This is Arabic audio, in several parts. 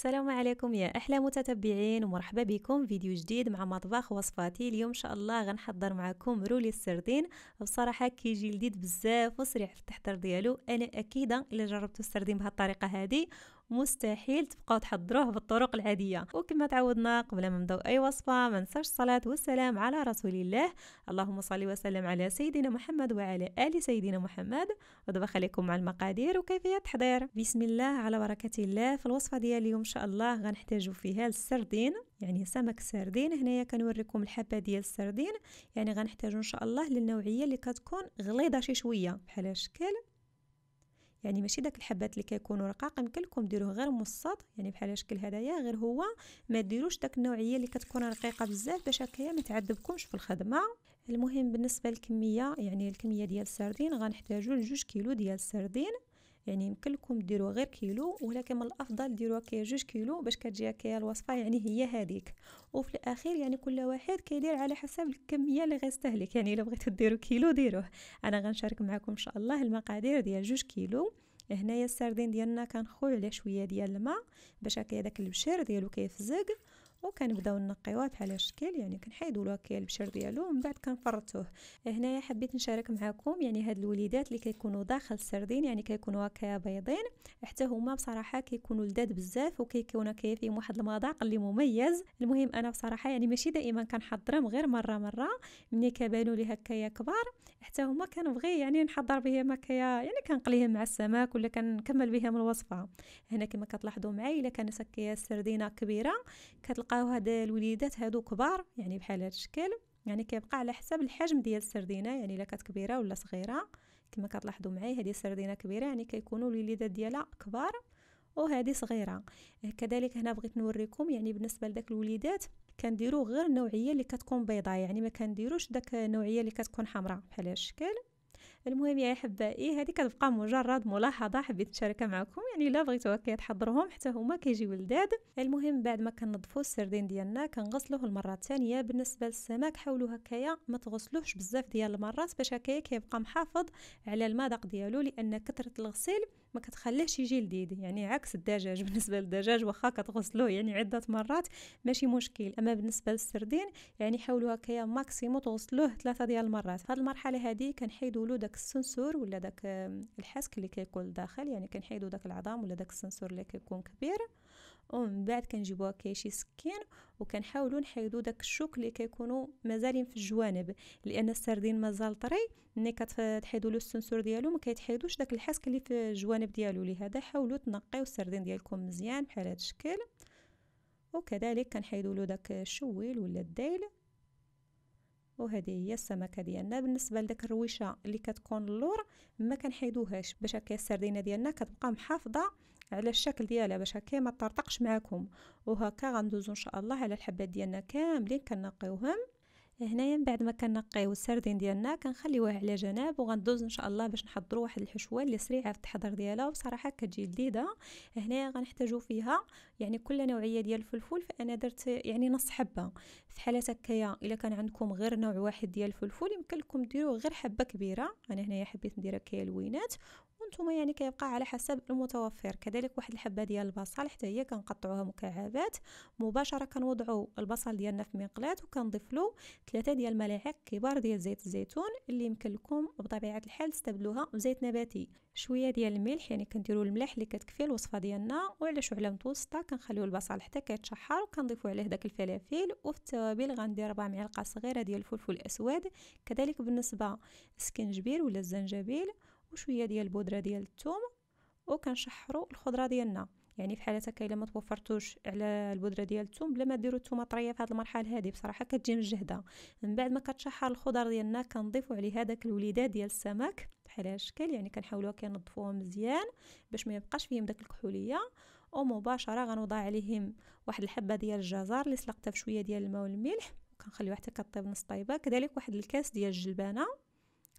السلام عليكم يا احلى متتبعين ومرحبا بكم فيديو جديد مع مطبخ وصفاتي اليوم ان شاء الله غنحضر معكم رولي السردين بصراحه كيجي لذيذ بزاف وسريع في التحضير ديالو انا اكيده الا جربتوا السردين بهالطريقه هذه مستحيل تبقاو تحضروه بالطرق العاديه وكما تعودنا قبل ما نبداو اي وصفه ما ننساش الصلاه والسلام على رسول الله اللهم صل وسلم على سيدنا محمد وعلى ال سيدنا محمد ودابا خليكم مع المقادير وكيفيه التحضير بسم الله على بركه الله في الوصفه ديال اليوم ان شاء الله غنحتاجو فيها السردين يعني سمك السردين هنايا كنوريكم الحبه ديال السردين يعني غنحتاجو ان شاء الله للنوعيه اللي كتكون غليظه شي شويه بحال الشكل يعني ماشي داك الحبات اللي كيكونوا رقاق يمكن لكم ديروه غير مصاد يعني بحال الشكل هذايا غير هو ما ديروش داك النوعيه اللي كتكون رقيقه بزاف باش هكايا ما تعذبكمش في الخدمه المهم بالنسبه للكميه يعني الكميه ديال السردين غنحتاجو لجوج كيلو ديال السردين يعني يمكن لكم ديروا غير كيلو ولكن من الافضل ديروا كي جوج كيلو باش كتجي كي الوصفه يعني هي هذيك وفي الاخير يعني كل واحد كيدير على حسب الكميه اللي غيستهلك يعني الا بغيتو ديروا كيلو ديروه انا غنشارك معكم ان شاء الله المقادير ديال جوج كيلو هنايا السردين ديالنا كنخوي عليه شويه ديال الماء باش هكا داك البشر ديالو كيفزق وكنبداو نقيوه بحال الشكل يعني كنحيدوا الوكيل البشر ديالو ومن بعد كنفرطوه هنايا حبيت نشارك معكم يعني هاد الوليدات اللي كيكونوا داخل السردين يعني كيكونوا هكا بيضين حتى هما بصراحه كيكونوا لداد بزاف وكيكونوا كيفيهم واحد المذاق اللي مميز المهم انا بصراحه يعني ماشي دائما كنحضرهم غير مره مره ملي كبانوا لي هكايا كبار هما كانوا بغي يعني نحضر بهم هكايا يعني كنقليهم مع السمك ولا كنكمل بهم الوصفه هنا كما كتلاحظوا معايا الا كان سكيا السردينه كبيره كتلقاو هاد الوليدات هادو كبار يعني بحال هاد الشكل يعني كيبقى على حسب الحجم ديال السردينه يعني الا كانت كبيره ولا صغيره كما كتلاحظوا معايا هذه السردينه كبيره يعني كيكونوا الوليدات ديالها كبار وهذه صغيره كذلك هنا بغيت نوريكم يعني بالنسبه لذاك الوليدات كنديرو غير النوعيه اللي كتكون بيضاء يعني ما كنديروش داك النوعيه اللي كتكون حمراء بحال هاد الشكل المهم يا احبائي هذه كتبقى مجرد ملاحظه حبيت نشاركها معكم يعني الا بغيتوها كيتحضرهم حتى هما كيجيو لذاد المهم بعد ما كنظفوا السردين ديالنا كنغسلوه المره الثانيه بالنسبه للسمك حاولوا هكايا ما تغسلوهش بزاف ديال المرات باش هكايا كيبقى محافظ على المذاق ديالو لان كثره الغسيل ما كتخليهش يجي لذيذ يعني عكس الدجاج بالنسبه للدجاج واخا كتغسلوه يعني عده مرات ماشي مشكل اما بالنسبه للسردين يعني حاولوا هكايا ماكسيمو تغسلوه ثلاثه ديال المرات في هذه المرحله هذه كنحيدوا له داك السنسور ولا داك الحسك اللي كيكون الداخل يعني كنحيدوا داك العظام ولا داك السنسور اللي كيكون كبير ومن بعد كنجيبوها كيشي سكين وكنحاولوا نحيدوا داك الشوك اللي كيكونوا مازالين في الجوانب لان السردين مازال طري ملي كتحيدوا له السنسور ديالو ما كيتحيدوش داك الحسك اللي في الجوانب ديالو لهذا حاولوا تنقيو السردين ديالكم مزيان بحال هذا الشكل وكذلك كنحيدوا له داك الشويل ولا الديل وهذه هي السمكه ديالنا بالنسبه لداك الرويشه اللي كتكون اللور ما كنحيدوهاش باش هكا السردينه ديالنا كتبقى محافظه على الشكل ديالها باش هكا ما تطرطقش معاكم وهكا غندوزو ان شاء الله على الحبات ديالنا كاملين كنقيوهم هنايا من بعد ما كنقيو السردين ديالنا كنخليوه على جناب وغندوز ان شاء الله باش نحضروا واحد الحشوه اللي سريعه في التحضير ديالها وبصراحه كتجي لذيذه هنايا غنحتاجو فيها يعني كل نوعيه ديال الفلفل فانا درت يعني نص حبه في حاله هكايا الا كان عندكم غير نوع واحد ديال الفلفل يمكن لكم ديروا غير حبه كبيره انا هنايا حبيت ندير هكايا لوينات نتوما يعني كيبقى على حسب المتوفر كذلك واحد الحبه ديال البصل حتى هي كنقطعوها مكعبات مباشره كنوضعوا البصل ديالنا في مقلاة وكنضيف له ثلاثه ديال الملاعق كبار ديال زيت الزيتون اللي يمكن لكم بطبيعه الحال تستبدلوها بزيت نباتي شويه ديال الملح يعني كنديروا الملح اللي كتكفي الوصفه ديالنا وعلى شعله متوسطه كنخليو البصل حتى كيتشحر وكنضيفوا عليه داك الفلافل وفي التوابل غندير 4 معلقه صغيره ديال الفلفل الاسود كذلك بالنسبه للسكنجبير ولا الزنجبيل وشويه ديال البودره ديال الثوم وكنشحروا الخضره ديالنا يعني في حاله هكا الا ما توفرتوش على البودره ديال الثوم بلا ما ديروا الثومه طريه في هذه المرحله هذه بصراحه كتجي مجهده من بعد ما كتشحر الخضر ديالنا كنضيفوا عليه هذاك الوليدات ديال السمك بحال هذا الشكل يعني كنحاولوا كنظفوهم مزيان باش ما يبقاش فيهم داك الكحوليه ومباشره غنوضع عليهم واحد الحبه ديال الجزر اللي سلقتها بشويه ديال الماء والملح وكنخليوها حتى كطيب نص طيبه كذلك واحد الكاس ديال الجلبانه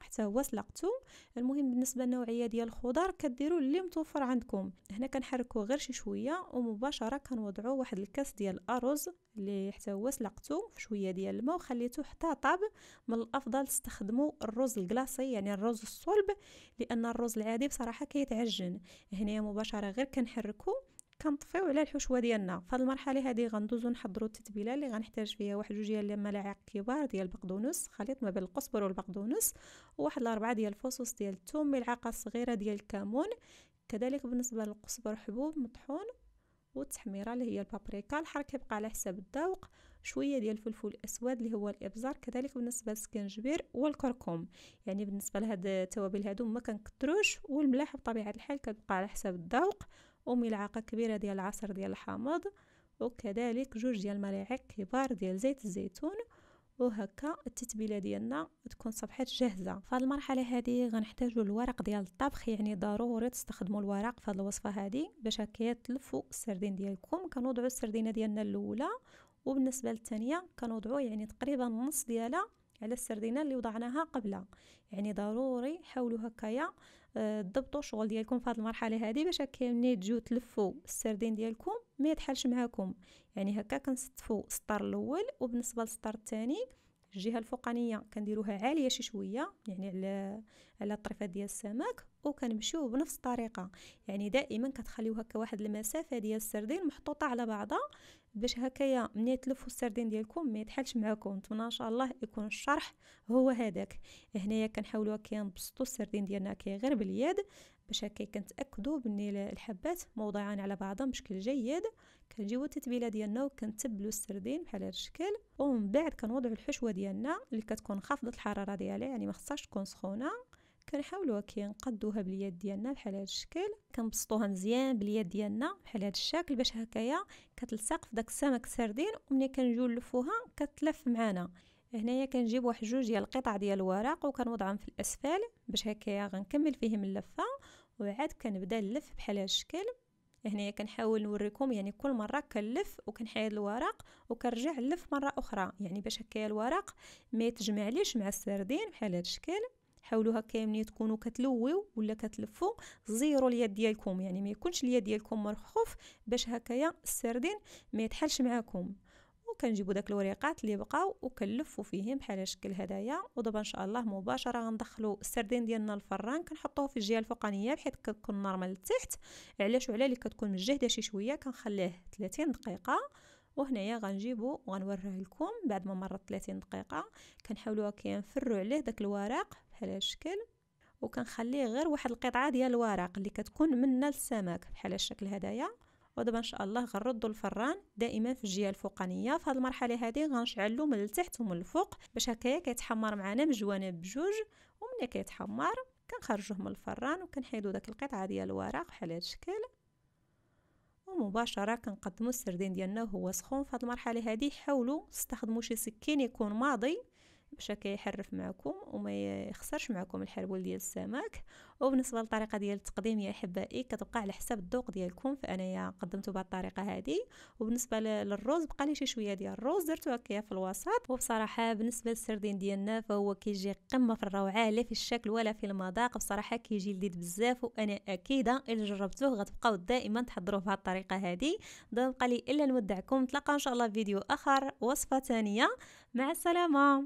حتى هو سلقتو المهم بالنسبه للنوعيه ديال الخضر كديروا اللي متوفر عندكم هنا كنحركو غير شي شويه ومباشره كنوضعوا واحد الكاس ديال الارز اللي حتى هو سلقتو في شويه ديال الماء وخليته حتى طاب من الافضل تستخدموا الرز الكلاصي يعني الرز الصلب لان الرز العادي بصراحه كيتعجن هنا مباشره غير كنحركو كنطفيو على الحشوه ديالنا فهاد المرحله هذه غندوزو نحضروا التتبيله اللي غنحتاج فيها واحد جوج ديال الملاعق كبار ديال البقدونس خليط ما بين القزبر والبقدونس وواحد الاربعه ديال الفصوص ديال الثوم ملعقه صغيره ديال الكمون كذلك بالنسبه للقزبر حبوب مطحون والتحميره اللي هي البابريكا الحر كيبقى على حساب الذوق شويه ديال الفلفل الاسود اللي هو الابزار كذلك بالنسبه للسكنجبير والكركم يعني بالنسبه لهاد التوابل هادو ما كنكثروش والملاح بطبيعه الحال كتبقى على حساب الذوق وملعقة كبيرة ديال العصير ديال الحامض وكذلك جوج ديال الملاعق كبار ديال زيت الزيتون وهكا التتبيله ديالنا تكون صبحات جاهزه في هذه المرحله هذه غنحتاجوا الورق ديال الطبخ يعني ضروري تستخدموا الورق في هذه الوصفه هذه باش هكا يتلفوا السردين ديالكم كنوضعوا السردينه ديالنا الاولى وبالنسبه للثانيه كنوضعوا يعني تقريبا نص ديالها على السردينه اللي وضعناها قبلها يعني ضروري حاولوا هكايا آه، ضبطوا الشغل ديالكم في هذه المرحله هذه باش هكا ملي تجيو تلفوا السردين ديالكم ما يتحلش معاكم يعني هكا كنستفوا السطر الاول وبالنسبه للسطر الثاني الجهه الفوقانيه كنديروها عاليه شي شويه يعني على على الطرفات ديال السمك وكنمشيو بنفس الطريقه يعني دائما كتخليو هكا واحد المسافه ديال السردين محطوطه على بعضها باش هكايا ملي تلفوا السردين ديالكم ما يتحلش معاكم نتمنى ان شاء الله يكون الشرح هو هذاك هنايا كنحاولوا كنبسطوا السردين ديالنا كي غير باليد باش هكا كنتاكدوا بلي الحبات موضعان على بعضهم بشكل جيد كنجيو التتبيله ديالنا وكنتبلوا السردين بحال هذا الشكل ومن بعد كنوضعوا الحشوه ديالنا اللي كتكون خافضه الحراره ديالها يعني ما خصهاش تكون سخونه كنحاولوا هكا نقدوها باليد ديالنا بحال هذا الشكل كنبسطوها مزيان باليد ديالنا بحال هذا الشكل باش هكايا كتلصق في داك السمك السردين وملي كنجيو نلفوها كتلف معانا هنايا كنجيب واحد جوج ديال القطع ديال الورق وكنوضعهم في الاسفل باش هكايا غنكمل فيهم اللفه وعاد كنبدا نلف بحال هاد الشكل هنايا كنحاول نوريكم يعني كل مره كنلف وكنحيد الورق وكنرجع نلف مره اخرى يعني باش هكايا الورق ما يتجمعليش مع السردين بحال هاد الشكل حاولوا هكا ملي تكونوا كتلويو ولا كتلفوا زيروا اليد ديالكم يعني ما يكونش اليد ديالكم مرخوف باش هكايا السردين ما يتحلش معاكم وكنجيبو داك الوريقات اللي بقاو وكنلفو فيهم بحال الشكل هدايا ودابا ان شاء الله مباشره غندخلو السردين ديالنا الفران كنحطوه في الجهه الفوقانيه بحيث كتكون نورمال لتحت علاش وعلى اللي كتكون مجهده شي شويه كنخليه 30 دقيقه وهنايا غنجيبو وغنوريه لكم بعد ما مرت 30 دقيقه كنحاولوا كينفروا عليه داك الورق بحال الشكل وكنخليه غير واحد القطعه ديال الورق اللي كتكون منا للسمك بحال الشكل هدايا ودابا ان شاء الله غنردو الفران دائما في الجهه الفوقانيه في هذه المرحله هذه غنشعلو من التحت ومن الفوق باش هكايا كيتحمر معنا من جوانب بجوج ومنين كيتحمر كنخرجوه من الفران وكنحيدو داك القطعه ديال الورق بحال هذا الشكل ومباشره كنقدمو السردين ديالنا وهو سخون في هذه المرحله هذه حاولوا تستخدموا شي سكين يكون ماضي باش كيحرف معكم وما يخسرش معكم الحربول ديال السمك وبالنسبه للطريقه ديال التقديم يا احبائي كتبقى على حساب الذوق ديالكم فانايا قدمته بهذه الطريقه هذه وبالنسبه للروز بقى لي شي شويه ديال الروز درتو هكا في الوسط وبصراحه بالنسبه للسردين ديالنا فهو كيجي قمه في الروعه لا في الشكل ولا في المذاق بصراحه كيجي لذيذ بزاف وانا اكيده الا جربتوه غتبقاو دائما تحضروه بهذه الطريقه هذه دابا بقى لي الا نودعكم نتلاقاو ان شاء الله فيديو اخر وصفه ثانيه مع السلامه